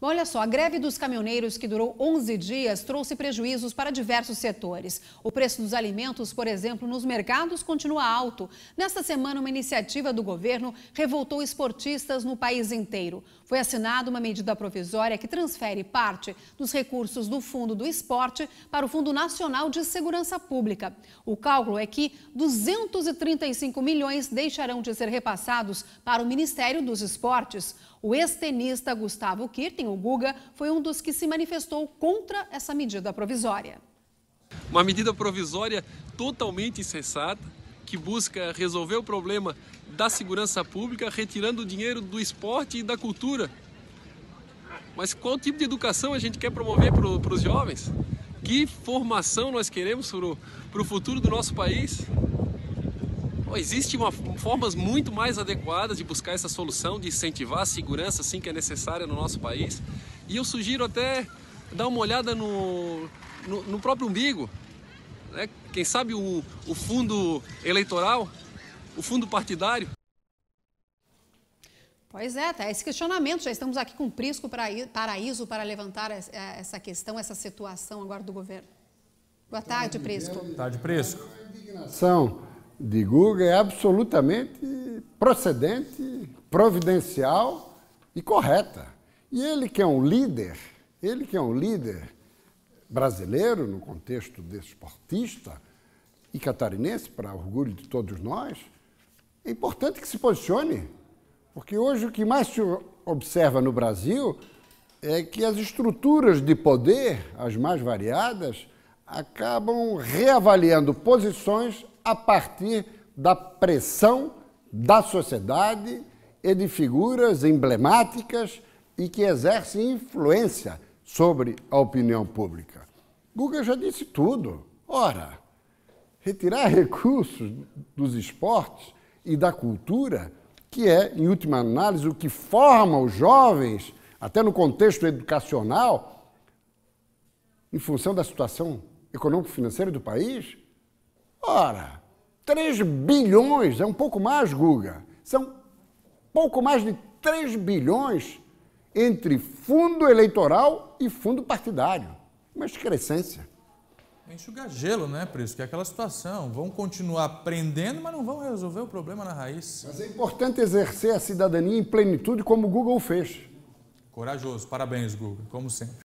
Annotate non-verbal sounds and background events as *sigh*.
Olha só, a greve dos caminhoneiros, que durou 11 dias, trouxe prejuízos para diversos setores. O preço dos alimentos, por exemplo, nos mercados continua alto. Nesta semana, uma iniciativa do governo revoltou esportistas no país inteiro. Foi assinada uma medida provisória que transfere parte dos recursos do Fundo do Esporte para o Fundo Nacional de Segurança Pública. O cálculo é que 235 milhões deixarão de ser repassados para o Ministério dos Esportes. O ex-tenista Gustavo Kirten o Guga, foi um dos que se manifestou contra essa medida provisória. Uma medida provisória totalmente insensata, que busca resolver o problema da segurança pública retirando o dinheiro do esporte e da cultura. Mas qual tipo de educação a gente quer promover para os jovens? Que formação nós queremos para o futuro do nosso país? Existem formas muito mais adequadas de buscar essa solução, de incentivar a segurança assim que é necessária no nosso país. E eu sugiro até dar uma olhada no, no, no próprio umbigo. Né? Quem sabe o, o fundo eleitoral, o fundo partidário. Pois é, tá esse questionamento. Já estamos aqui com Prisco Paraíso para levantar é, essa questão, essa situação agora do governo. Boa então, tarde, Prisco. Boa tarde, Prisco. Indignação de Guga é absolutamente procedente, providencial e correta. E ele que é um líder, ele que é um líder brasileiro no contexto desportista e catarinense, para orgulho de todos nós, é importante que se posicione, porque hoje o que mais se observa no Brasil é que as estruturas de poder, as mais variadas, acabam reavaliando posições a partir da pressão da sociedade e de figuras emblemáticas e que exercem influência sobre a opinião pública. Guga já disse tudo. Ora, retirar *laughs* recursos dos esportes e da cultura, que é, em última análise, o que forma os jovens, até no contexto educacional, em função da situação econômico-financeira do país? Ora, 3 bilhões, é um pouco mais, Guga, são pouco mais de 3 bilhões entre fundo eleitoral e fundo partidário. Uma excrescência. Enxugar gelo, né, Prisco? Que é aquela situação. Vão continuar prendendo, mas não vão resolver o problema na raiz. Mas é importante exercer a cidadania em plenitude, como o Google fez. Corajoso. Parabéns, Google, como sempre.